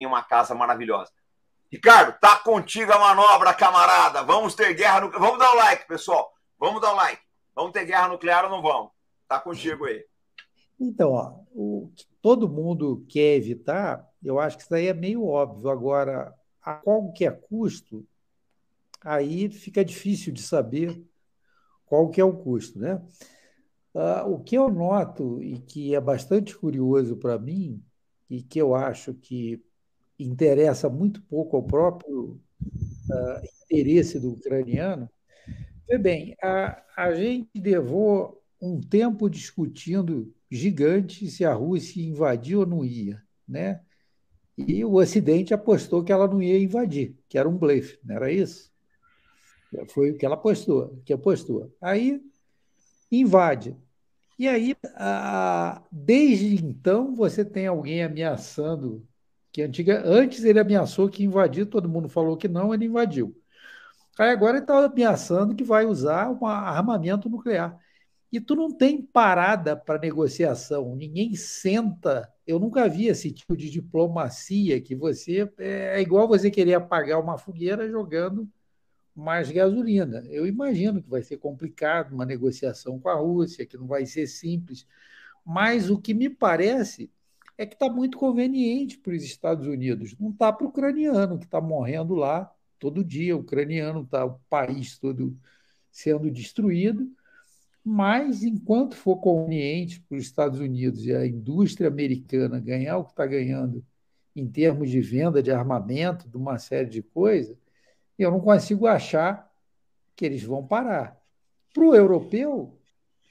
em uma casa maravilhosa. Ricardo, tá contigo a manobra, camarada. Vamos ter guerra nuclear. Vamos dar o um like, pessoal. Vamos dar o um like. Vamos ter guerra nuclear ou não vamos? Tá contigo aí. Então, ó, o que todo mundo quer evitar, eu acho que isso daí é meio óbvio. Agora, a qualquer custo, aí fica difícil de saber qual que é o custo, né? Uh, o que eu noto e que é bastante curioso para mim e que eu acho que interessa muito pouco ao próprio uh, interesse do ucraniano. Vê bem, a, a gente levou um tempo discutindo gigante se a Rússia invadiu ou não ia, né? E o Ocidente apostou que ela não ia invadir, que era um blefe, não era isso? Foi o que ela apostou, que apostou. Aí invade. E aí, desde então, você tem alguém ameaçando que antiga, antes ele ameaçou que invadir, todo mundo falou que não, ele invadiu. Aí agora ele está ameaçando que vai usar um armamento nuclear. E tu não tem parada para negociação, ninguém senta. Eu nunca vi esse tipo de diplomacia que você. É, é igual você querer apagar uma fogueira jogando mais gasolina. Eu imagino que vai ser complicado uma negociação com a Rússia, que não vai ser simples. Mas o que me parece é que está muito conveniente para os Estados Unidos, não está para o ucraniano que está morrendo lá todo dia, o ucraniano está o país todo sendo destruído, mas enquanto for conveniente para os Estados Unidos e a indústria americana ganhar o que está ganhando em termos de venda de armamento, de uma série de coisas, eu não consigo achar que eles vão parar. Para o europeu,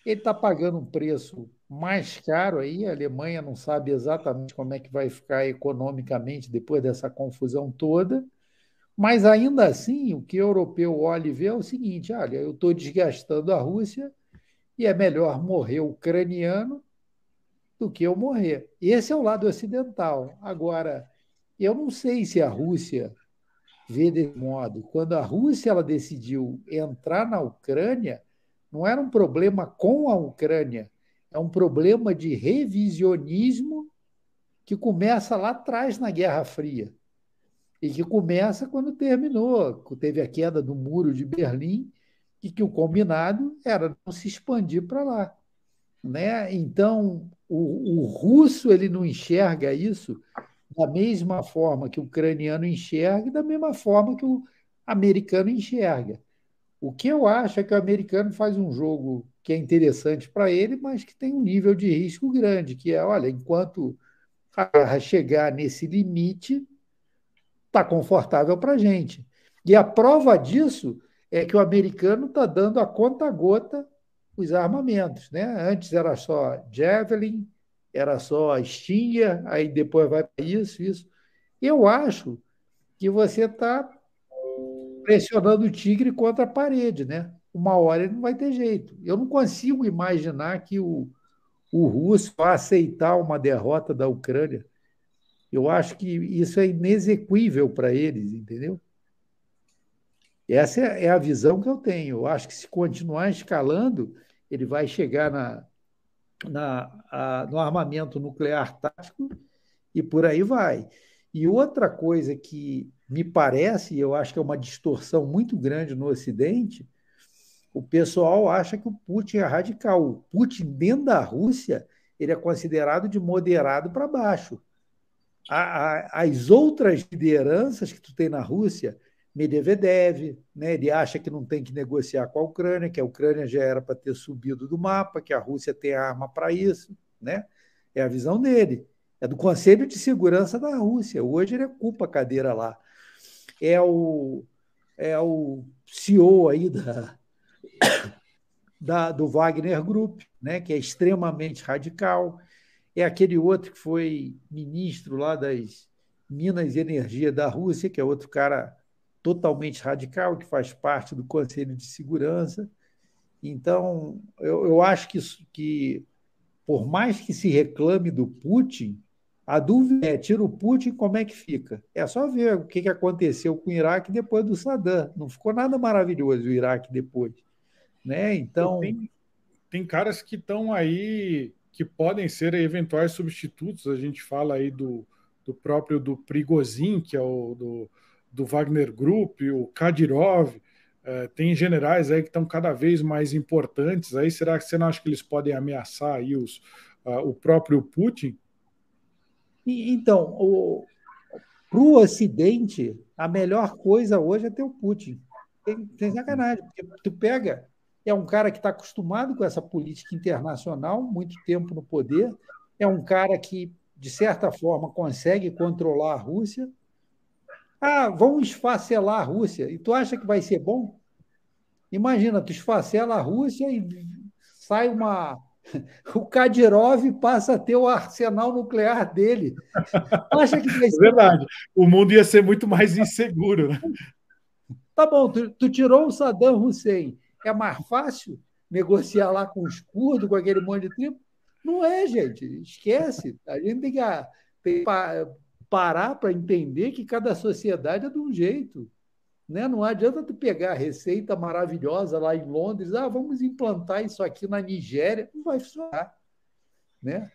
ele está pagando um preço mais caro aí. A Alemanha não sabe exatamente como é que vai ficar economicamente depois dessa confusão toda. Mas ainda assim, o que o europeu olha e vê é o seguinte: olha, eu estou desgastando a Rússia e é melhor morrer ucraniano do que eu morrer. Esse é o lado ocidental. Agora, eu não sei se a Rússia vê desse modo. Quando a Rússia ela decidiu entrar na Ucrânia, não era um problema com a Ucrânia, é um problema de revisionismo que começa lá atrás na Guerra Fria e que começa quando terminou, teve a queda do muro de Berlim e que o combinado era não se expandir para lá, né? Então o, o, russo ele não enxerga isso da mesma forma que o ucraniano enxerga, e da mesma forma que o americano enxerga. O que eu acho é que o americano faz um jogo que é interessante para ele, mas que tem um nível de risco grande, que é, olha, enquanto a guerra chegar nesse limite, está confortável para a gente. E a prova disso é que o americano está dando a conta gota os armamentos. Né? Antes era só Javelin, era só Stinger, aí depois vai para isso, isso. Eu acho que você está pressionando o tigre contra a parede, né? uma hora ele não vai ter jeito. Eu não consigo imaginar que o, o russo vai aceitar uma derrota da Ucrânia. Eu acho que isso é inexequível para eles, entendeu? Essa é a visão que eu tenho. Eu acho que se continuar escalando, ele vai chegar na, na, a, no armamento nuclear tático e por aí vai. E outra coisa que me parece, e eu acho que é uma distorção muito grande no Ocidente, o pessoal acha que o Putin é radical. O Putin, dentro da Rússia, ele é considerado de moderado para baixo. A, a, as outras lideranças que tu tem na Rússia, Medvedev, né, ele acha que não tem que negociar com a Ucrânia, que a Ucrânia já era para ter subido do mapa, que a Rússia tem arma para isso. Né? É a visão dele. É do Conselho de Segurança da Rússia. Hoje ele ocupa a cadeira lá. É o, é o CEO aí da, da, do Wagner Group, né, que é extremamente radical. É aquele outro que foi ministro lá das Minas e Energia da Rússia, que é outro cara totalmente radical, que faz parte do Conselho de Segurança. Então, eu, eu acho que, que, por mais que se reclame do Putin, a dúvida é: tira o Putin, como é que fica? É só ver o que aconteceu com o Iraque depois do Saddam. Não ficou nada maravilhoso o Iraque depois né? Então tem, tem caras que estão aí que podem ser eventuais substitutos. A gente fala aí do, do próprio do Prigozin, que é o do, do Wagner Group, o Kadirov. É, tem generais aí que estão cada vez mais importantes. Aí será que você não acha que eles podem ameaçar aí os, uh, o próprio Putin? Então, para o Ocidente, a melhor coisa hoje é ter o Putin. Tem, tem sacanagem, porque tu pega é um cara que está acostumado com essa política internacional, muito tempo no poder, é um cara que, de certa forma, consegue controlar a Rússia. Ah, vão esfacelar a Rússia. E tu acha que vai ser bom? Imagina, tu esfacela a Rússia e sai uma. O Kadyrov passa a ter o arsenal nuclear dele. Tu acha que vai é ser Verdade. O mundo ia ser muito mais inseguro. Né? Tá bom, tu, tu tirou o Saddam Hussein é mais fácil negociar lá com os curdos, com aquele monte de tribo. Não é, gente. Esquece. A gente tem que, ah, tem que parar para entender que cada sociedade é de um jeito. Né? Não adianta tu pegar a receita maravilhosa lá em Londres, ah, vamos implantar isso aqui na Nigéria. Não vai funcionar. Né?